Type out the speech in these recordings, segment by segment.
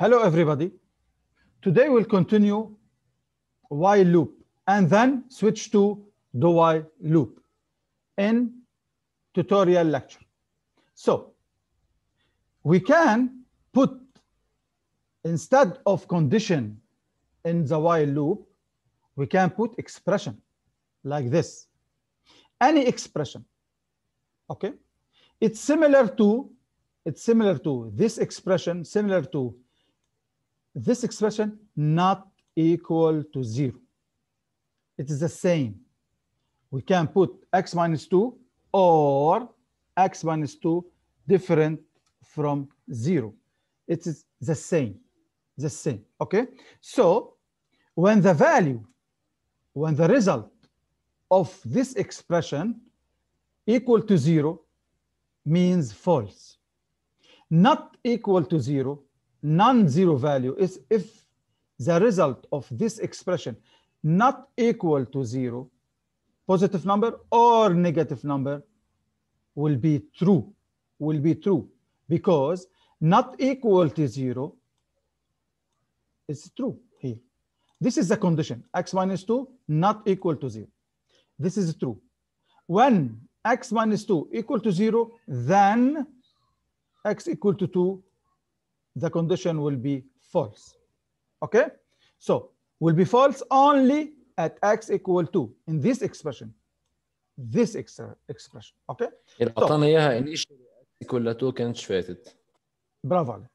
Hello everybody. Today we'll continue while loop and then switch to the while loop in tutorial lecture. So we can put instead of condition in the while loop, we can put expression like this. Any expression, okay? It's similar to, it's similar to this expression, similar to this expression not equal to zero. It is the same. We can put x minus 2 or x minus 2 different from zero. It is the same, the same, okay? So when the value, when the result of this expression equal to zero means false. Not equal to zero non-zero value is if the result of this expression not equal to zero, positive number or negative number will be true, will be true because not equal to zero is true here. This is the condition, x minus two not equal to zero. This is true. When x minus two equal to zero, then x equal to two the condition will be false. Okay, so will be false only at x equal to in this expression, this expression. Okay. So. Bravo.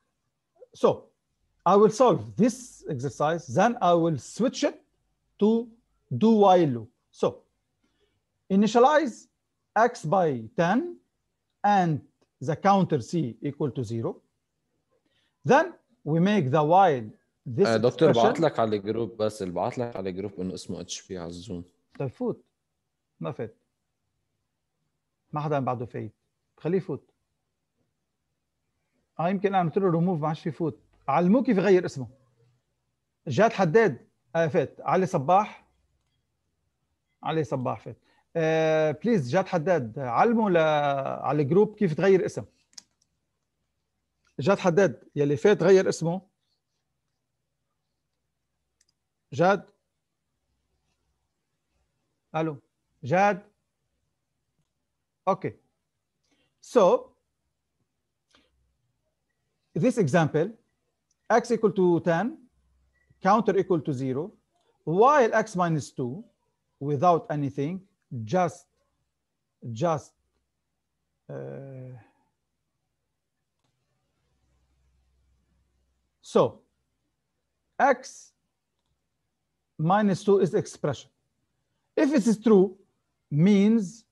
So I will solve this exercise, then I will switch it to do while loop. So initialize x by 10 and the counter c equal to 0 then we make the while this آه دكتور بعت لك على الجروب بس اللي بعت لك على الجروب انه اسمه اتش بي على الزوم طيب فوت ما فات ما حدا بعده فايت خليه يفوت اه يمكن انا عملت له ريموف ما عادش يفوت علموه كيف يغير اسمه جاد حداد آه فات علي صباح علي صباح فات آه بليز جاد حداد علمه ل... على الجروب كيف تغير اسم جاد حداد يلي فات غير اسمه جاد الو جاد اوكي so this example x equal to 10 counter equal to 0 while x minus 2 without anything just just uh, So x minus 2 is expression. If it is true, means,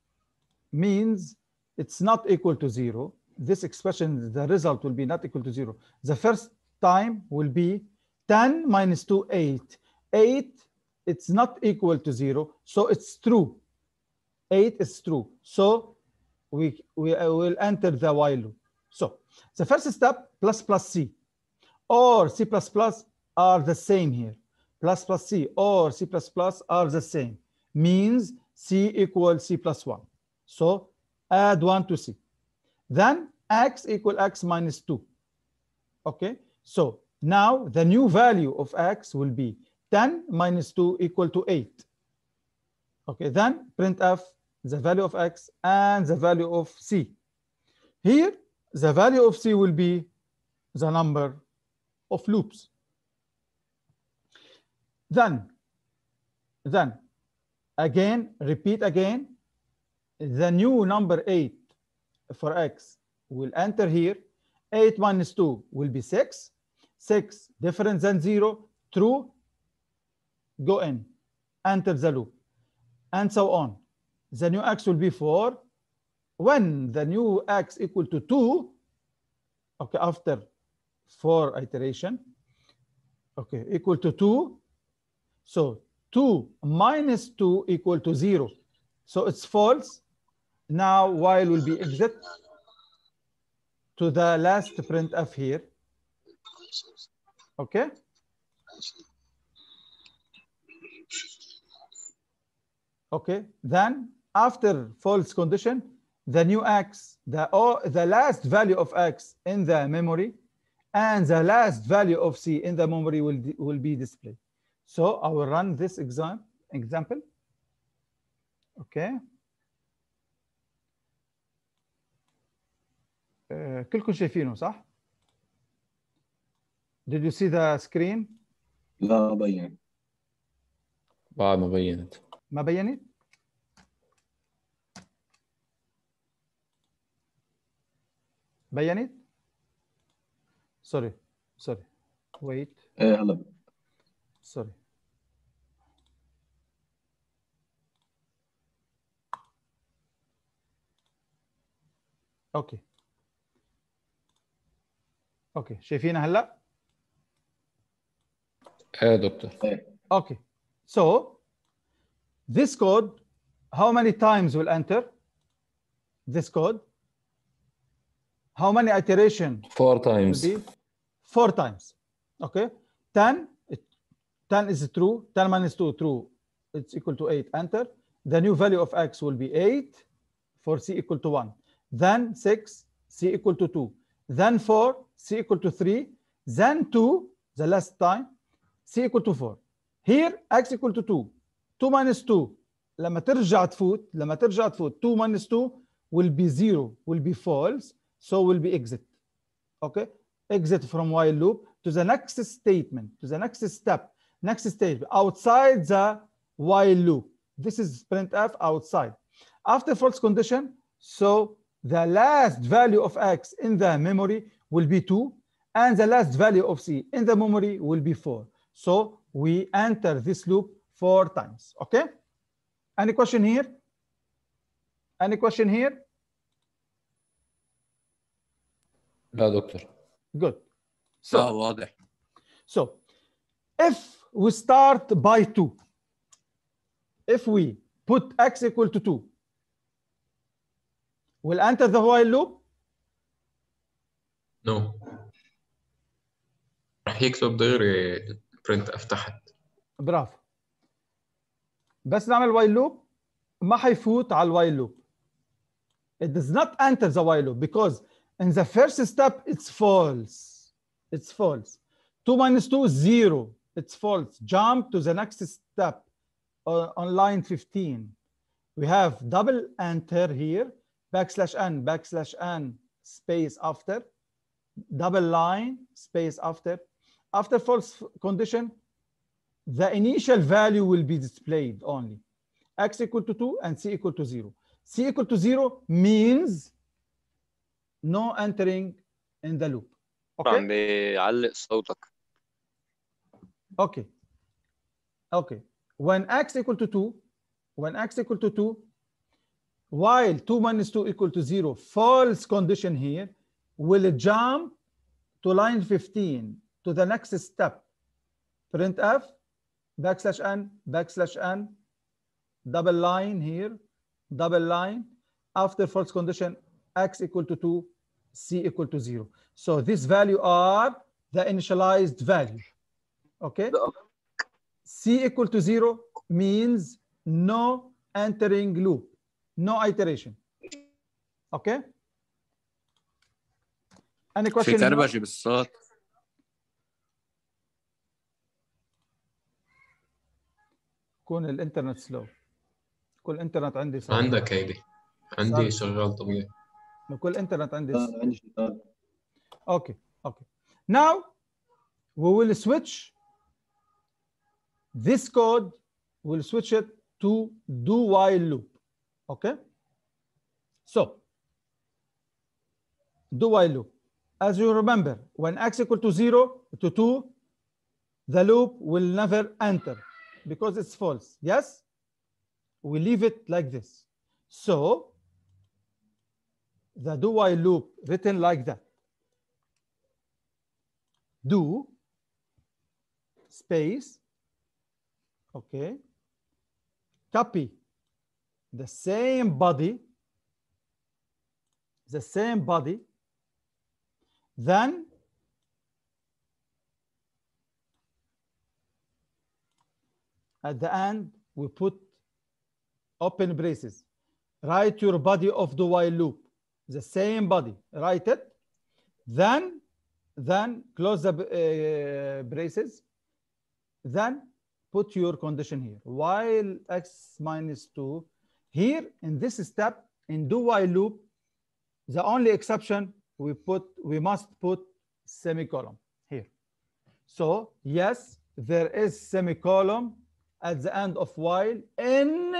means it's not equal to 0. This expression, the result will be not equal to 0. The first time will be 10 minus 2, 8. 8, it's not equal to 0, so it's true. 8 is true. So we, we uh, will enter the while loop. So the first step, plus plus C or C++ are the same here. Plus plus C or C++ are the same. Means C equals C plus 1. So add 1 to C. Then x equal x minus 2. Okay, so now the new value of x will be 10 minus 2 equal to 8. Okay, then print f the value of x and the value of c. Here, the value of c will be the number of loops. Then, then again, repeat again, the new number eight for X will enter here. Eight minus two will be six. Six different than zero, true, go in, enter the loop, and so on. The new X will be four. When the new X equal to two, okay, after four iteration, okay, equal to two. So two minus two equal to zero. So it's false. Now while will be exit to the last print of here. Okay. Okay, then after false condition, the new x, the, oh, the last value of x in the memory and the last value of C in the memory will, will be displayed. So I will run this exam example. Okay. كلكم شايفينه صح؟ Did you see the screen? لا بين. بعد ما بينت. ما بينت؟ بينت؟ sorry, sorry, wait. Uh, hello. Sorry. Okay. Okay. شايفينها هلا؟ ايه دكتور اوكي so this code how many times will enter this code how many iteration four times four times. Okay, 10, it, 10 is true, 10 minus 2 true, it's equal to 8, enter. The new value of x will be 8 for c equal to 1. Then 6, c equal to 2. Then 4, c equal to 3. Then 2, the last time, c equal to 4. Here x equal to 2. 2 minus 2 لما ترجع تفوت لما ترجع تفوت 2 minus 2 will be 0 will be false so will be exit okay exit from while loop to the next statement, to the next step, next stage outside the while loop. This is printf outside. After false condition, so the last value of x in the memory will be 2, and the last value of c in the memory will be 4. So we enter this loop four times, okay? Any question here? Any question here? No, doctor. Good. So, اه واضح. So, if we start by 2, if we put x equal to 2, will enter the while loop? No. راح يكتب غير print افتحت. برافو. بس نعمل while loop ما حيفوت على while loop. It does not enter the while loop because in the first step, it's false. It's false. 2 minus 2 is 0. It's false. Jump to the next step uh, on line 15. We have double enter here, backslash n, backslash n, space after, double line, space after. After false condition, the initial value will be displayed only. x equal to 2 and c equal to 0. c equal to 0 means no entering in the loop okay okay okay when x equal to 2 when x equal to 2 while 2 minus 2 equal to 0 false condition here will jump to line 15 to the next step print f backslash n backslash n double line here double line after false condition x equal to 2 c equal to zero. So this value are the initialized value. Okay? c equal to zero means no entering loop, no iteration. Okay? Any question? في بالصوت. يكون الانترنت سلو. كل الانترنت عندي صار. عندك هيدي. عندي شغال طبيعي. بكل internet عندي uh, okay okay now we will switch this code we'll switch it to do while loop okay so do while loop as you remember when x equal to 0 to 2 the loop will never enter because it's false yes we leave it like this so the do while loop written like that do space okay copy the same body the same body then at the end we put open braces write your body of the while loop the same body, write it. Then, then close the uh, braces. Then put your condition here. While x minus 2, here in this step, in do while loop, the only exception we put, we must put semicolon here. So yes, there is semicolon at the end of while in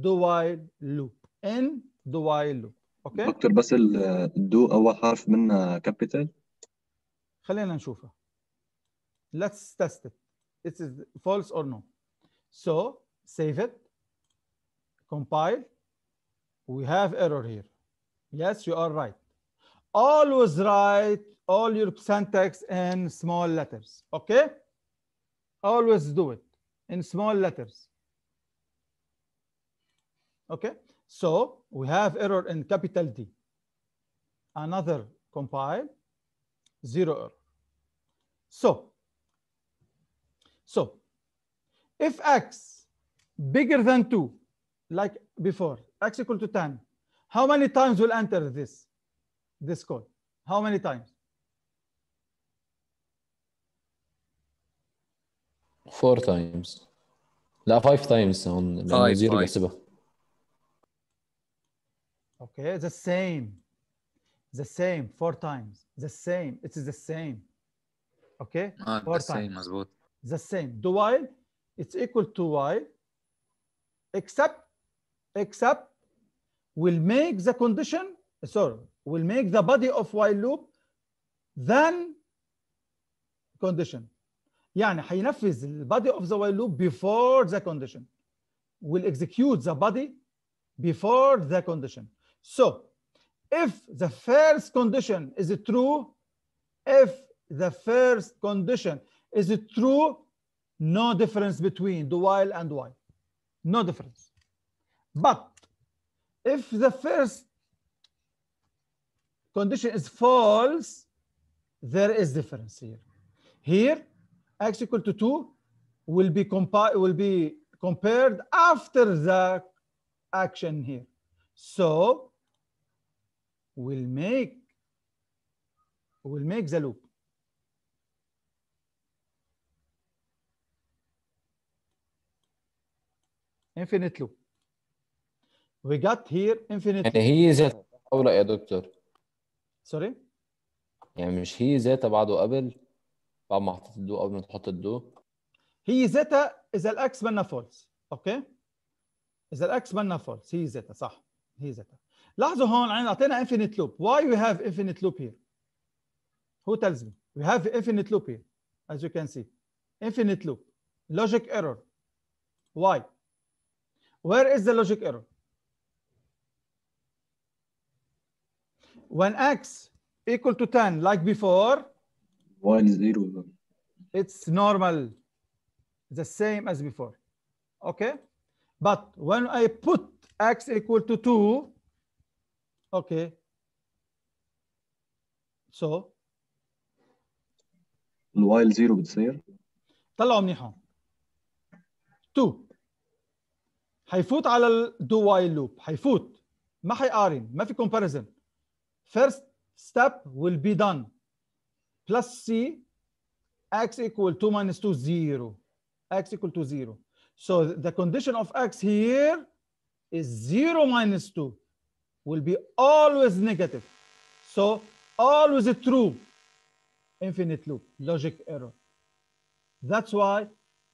do while loop, in do while loop. اوكي دكتور باسل دو اول حرف منها كابيتال خلينا نشوفها let's test it it is false or no so save it compile we have error here yes you are right always write all your syntax in small letters okay always do it in small letters okay so we have error in capital D. Another compile, zero error. So, so if x bigger than 2, like before, x equal to 10, how many times will enter this, this code? How many times? Four times. لا five times on five, zero five. Okay, the same, the same, four times, the same, it is the same. Okay, ah, four the times. same The same. Do while, it's equal to while, except, except will make the condition, sorry, will make the body of while loop then condition. يعني هينفذ body of the while loop before the condition will execute the body before the condition so if the first condition is true, if the first condition is true, no difference between the while and why. No difference. But if the first condition is false, there is difference here. Here, x equal to 2 will be, will be compared after the action here. So will make will make the loop infinite loop we got here infinite يعني هي ذات او لا يا دكتور سوري يعني مش هي ذاتها بعده قبل بعد ما حطيت الدو قبل ما تحط الدو هي ذاتها اذا الاكس مالنا فولس اوكي اذا الاكس مالنا فولس هي ذاتها صح هي ذاتها لاحظوا هون اعطينا infinite loop. Why we have infinite loop here? Who tells me? We have infinite loop here, as you can see. Infinite loop. Logic error. Why? Where is the logic error? When x equal to 10, like before, one zero. It's normal, the same as before. Okay? But when I put x equal to 2, Okay. so. الوايل زيرو بتصير طلعوا منيحهم 2 حيفوت على do while loop، حيفوت ما حيقارن ما في comparison first step will be done plus c x equal 2 minus 2 0 x equal to 0 so the condition of x here is 0 minus 2 will be always negative. So always true, infinite loop, logic error. That's why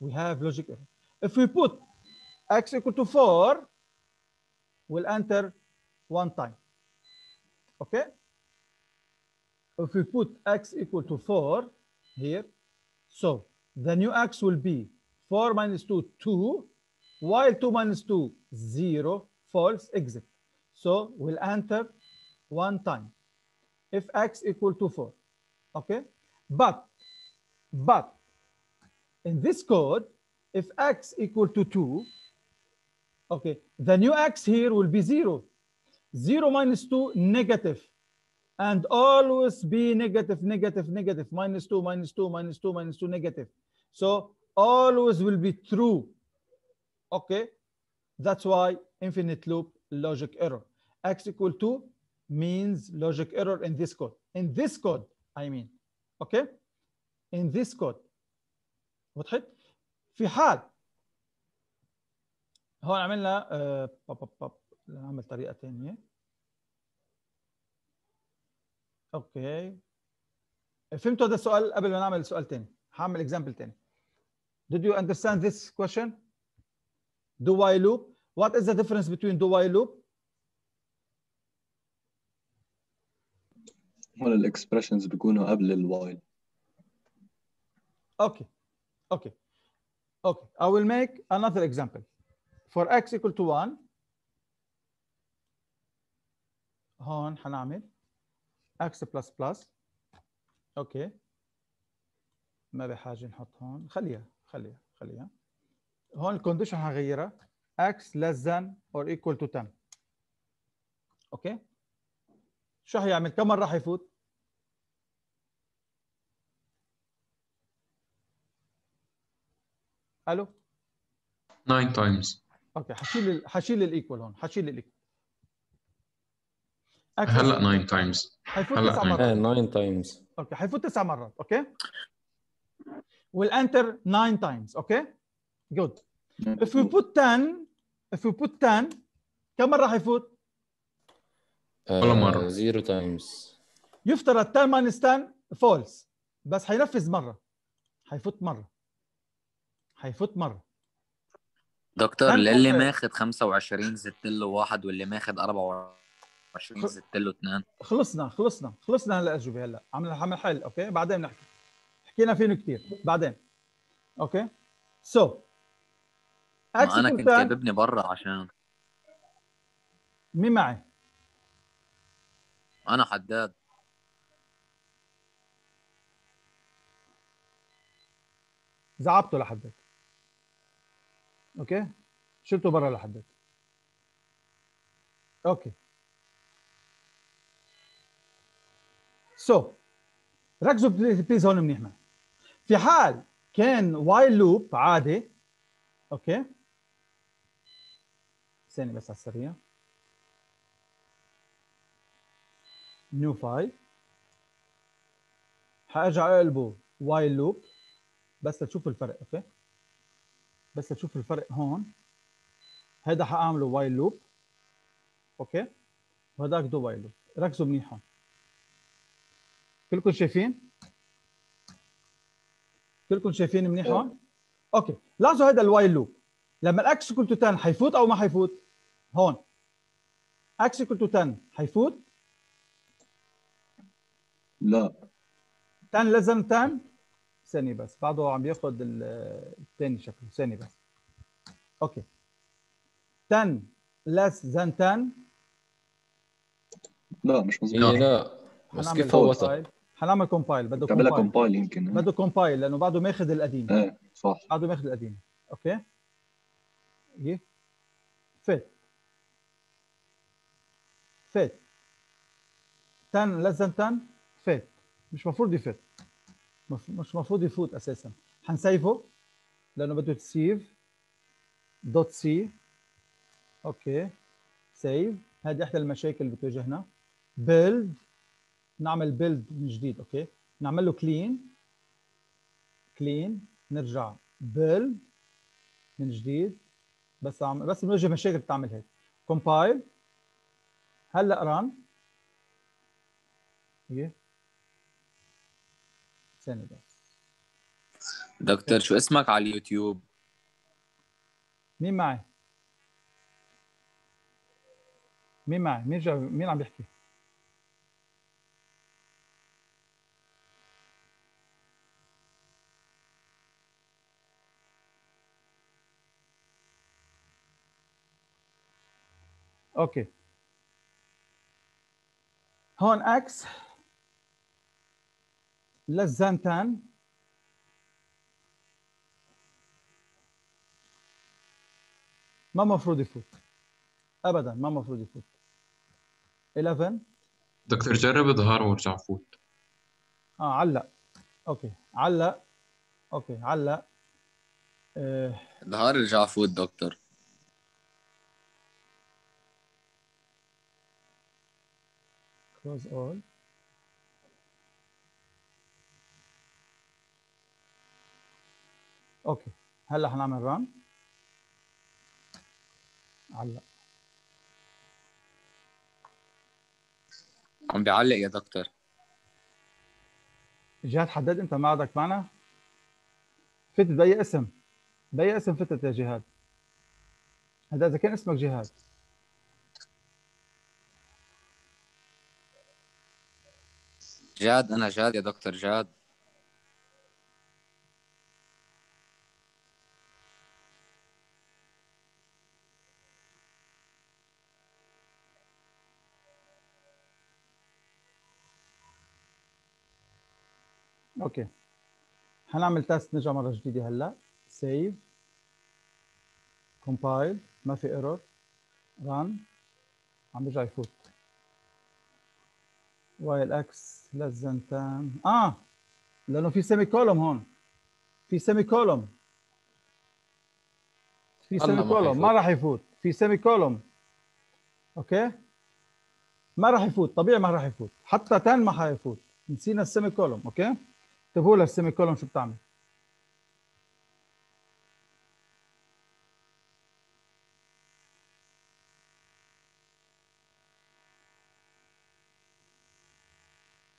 we have logic error. If we put x equal to 4, we'll enter one time. Okay? If we put x equal to 4 here, so the new x will be 4 minus 2, 2, while 2 minus 2, 0, false, exit. So we'll enter one time if x equal to 4. Okay? But, but in this code, if x equal to 2, okay, the new x here will be 0. 0 minus 2, negative. And always be negative, negative, negative, minus 2, minus 2, minus 2, minus 2, negative. So always will be true. Okay? That's why infinite loop logic error. X equal to means logic error in this code. In this code, I mean. Okay? In this code. وضحت؟ في حال هون عملنا أه بب بب بب نعمل طريقة ثانية. اوكي. فهمتوا هذا السؤال قبل ما نعمل سؤال ثاني. هعمل اكزامبل ثاني. Did you understand this question? Do while loop What is the difference between do while loop? هون الاكسبريشنز بيكونوا قبل الوايل. Okay. Okay. Okay. I will make another example. For x equal to 1 هون حنعمل x plus plus اوكي ما بحاجه نحط هون خليها خليها خليها هون الكونديشن حغيرها x less than or equal to 10 اوكي شو حيعمل كم مره حيفوت الو 9 times اوكي حشيل الـ حشيل الايكوال هون حشيل الايكوال هلا 9 تايمز هلا 9 تايمز اوكي حيفوت 9 مرات اوكي ويل enter 9 times اوكي جود if we mm. put 10 if we put 10 كم مرة حيفوت؟ آه، ولا مرة زيرو تايمز يفترض 10 ماينس 10 فولس بس حينفذ مرة حيفوت مرة حيفوت مرة دكتور اللي ماخذ 25 زدت له واحد واللي ماخذ 24 زدت له اثنين خلصنا خلصنا خلصنا هالاجوبه هلا عم عم نحل اوكي بعدين بنحكي حكينا فيه كثير بعدين اوكي سو so. انا كنت جايبني برا عشان مين معي؟ انا حداد زعبته لحدك اوكي شلته برا لحدك اوكي سو so. ركزوا بليز هون منيح معي في حال كان وايل لوب عادي اوكي ثانية بس على السريع نيو فايل حارجع اقلبه وايل لوب بس لتشوفوا الفرق اوكي بس لتشوفوا الفرق هون هيدا حاعمله وايل لوب اوكي وهداك دو وايل لوب ركزوا منيح هون كلكم شايفين كلكم شايفين منيح هون إيه. اوكي لاحظوا هيدا الوايل لوب لما الاكس كل تو 10 حيفوت او ما حيفوت هون اكس equal تو 10 حيفوت؟ لا 10 لازم 10 ثانية بس بعده عم ياخد الثاني شكله ثانية بس اوكي 10 less than 10 لا مش مظبوط إيه، لا بس كيف فوتها حنعمل كومبايل بده كومبايل كومبايل يمكن بده كومبايل لانه بعده ماخذ القديم ايه صح بعده ماخذ القديم اوكي هي إيه؟ فيت فات تن less تن فات مش مفروض يفات مش مفروض يفوت اساسا هنسيفه لانه بده تسيف دوت سي اوكي سيف هذه احدى المشاكل اللي بتواجهنا بيلد نعمل بيلد من جديد اوكي نعمل له كلين كلين نرجع بيلد من جديد بس عم بس بنواجه مشاكل بتعمل هيك كومبايل هلا ران ايه ثانية بس دكتور شو اسمك على اليوتيوب؟ مين معي؟ مين معي؟ مين جا... مين عم بيحكي؟ اوكي هون اكس less 10 ما مفروض يفوت ابدا ما مفروض يفوت 11 دكتور جرب اظهار وارجع فوت اه علق اوكي علق اوكي علق آه. اظهار اه... رجع فوت دكتور goes on. اوكي هلا حنعمل ران علق عم بيعلق يا دكتور جهاد حدد انت معدك معنا فتت باي اسم باي اسم فتت يا جهاد هذا اذا كان اسمك جهاد جاد أنا جاد يا دكتور جاد اوكي هنعمل تست نرجع مره جديده هلا سيف كومبايل ما في ايرور ران عم برجع يفوت واي الاكس ذان تان اه لانه في سيمي كولوم هون في سيمي كولوم في سيمي كولوم ما راح يفوت في سيمي كولوم اوكي ما راح يفوت طبيعي ما راح يفوت حتى تان ما حيفوت نسينا السيمي كولوم اوكي انتبهوا للسيمي كولوم شو بتعمل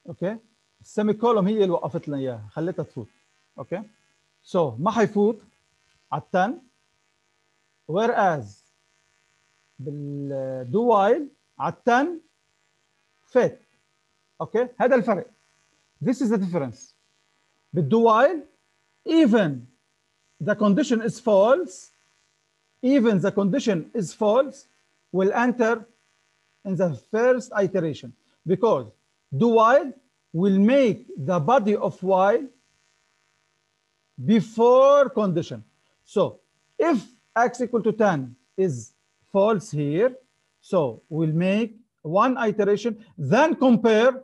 اوكي السيمي كولوم هي اللي وقفت لنا اياها خليتها تفوت اوكي سو so, ما حيفوت على ال 10 وير از بالدو وايل على ال 10 فات اوكي هذا الفرق This is the difference. do while, even the condition is false, even the condition is false, will enter in the first iteration because do while will make the body of while before condition. So if x equal to 10 is false here, so we'll make one iteration, then compare,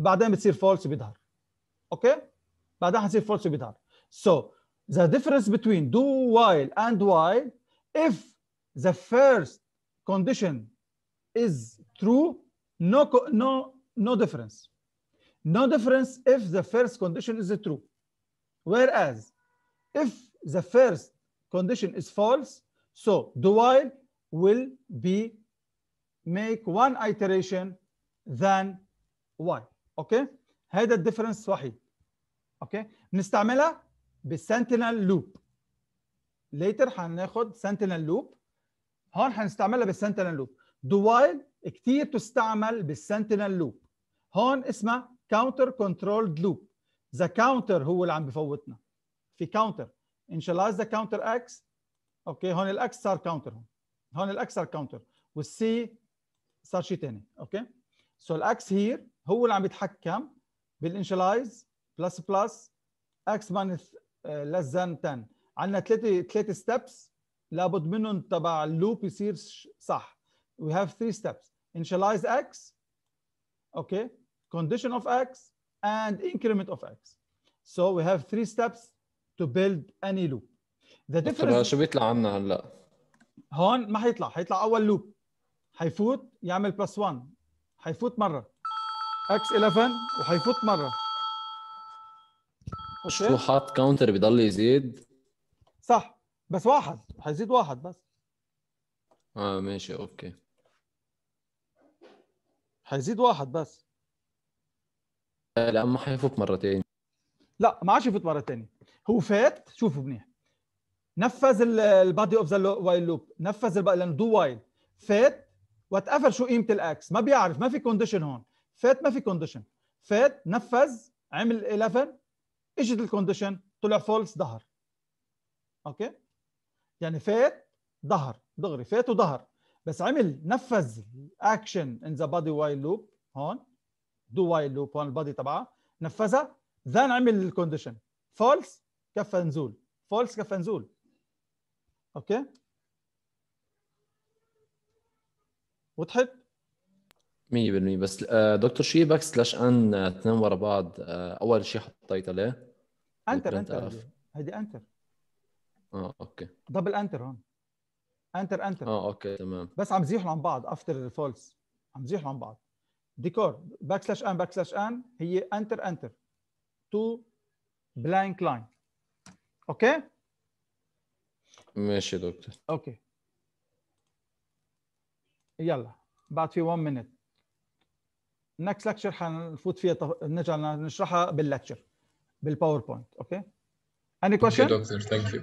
بعدين بتصير false بيظهر. Okay? بعدين حتصير false So the difference between do while and while, if the first condition is true, no, no no difference. No difference if the first condition is true. Whereas if the first condition is false, so the while will be make one iteration than while. Okay? هذا الديفرنس وحيد اوكي بنستعملها بالسنتينل لوب ليتر هناخد سنتينل لوب هون هنستعملها بالسنتينل لوب دو وايل كتير تستعمل بالسنتينل لوب هون اسمها كاونتر كنترولد لوب ذا كاونتر هو اللي عم بفوتنا في كاونتر انشلايز ذا كاونتر اكس اوكي هون الاكس صار كاونتر هون هون الاكس صار كاونتر والسي صار شيء ثاني اوكي سو الاكس هير هو اللي عم يتحكم بالانشلايز بلس بلس اكس ماينس لس ذان 10 عندنا ثلاثه ثلاثه ستبس لابد منهم تبع اللوب يصير صح وي هاف ثري ستبس انشلايز اكس اوكي condition of x, and increment of x. So we have three steps to build any loop. The difference شو بيطلع عنا هلا؟ هون ما حيطلع، حيطلع أول لوب. حيفوت يعمل بلس 1 حيفوت مرة اكس 11 وحيفوت مرة شو حاط كاونتر بضل يزيد؟ صح بس واحد حيزيد واحد بس اه ماشي اوكي حيزيد واحد بس لا ما حيفوت مره ثانيه لا ما عادش يفوت مره ثانيه هو فات شوفوا منيح نفذ البادي اوف ذا وايل لوب نفذ الب... لانه دو وايل فات وات ايفر شو قيمه الاكس ما بيعرف ما في كونديشن هون فات ما في كونديشن فات نفذ عمل 11 اجت الكونديشن طلع فولس ظهر اوكي يعني فات ظهر دغري فات وظهر بس عمل نفذ اكشن ان ذا بادي وايل لوب هون دو وايل لوب هون البادي تبعها نفذها ذان عمل الكونديشن فولس كفى نزول فولس كفى نزول اوكي وضحت 100% بس آه، دكتور شي باك سلاش ان آه، اثنين ورا بعض آه، اول شيء حطيتها ليه؟ انتر انتر هيدي انتر اه اوكي دبل انتر هون انتر انتر اه اوكي تمام بس عم زيحوا عن بعض افتر فولس عم زيحوا عن بعض ديكور باك سلاش ان باك سلاش ان هي انتر انتر تو بلانك لاين اوكي ماشي دكتور اوكي يلا بعد في 1 مينت نكست لكتشر حنفوت فيها طف... نرجع نشرحها باللكتشر بالباوربوينت اوكي اني any دكتور ثانك يو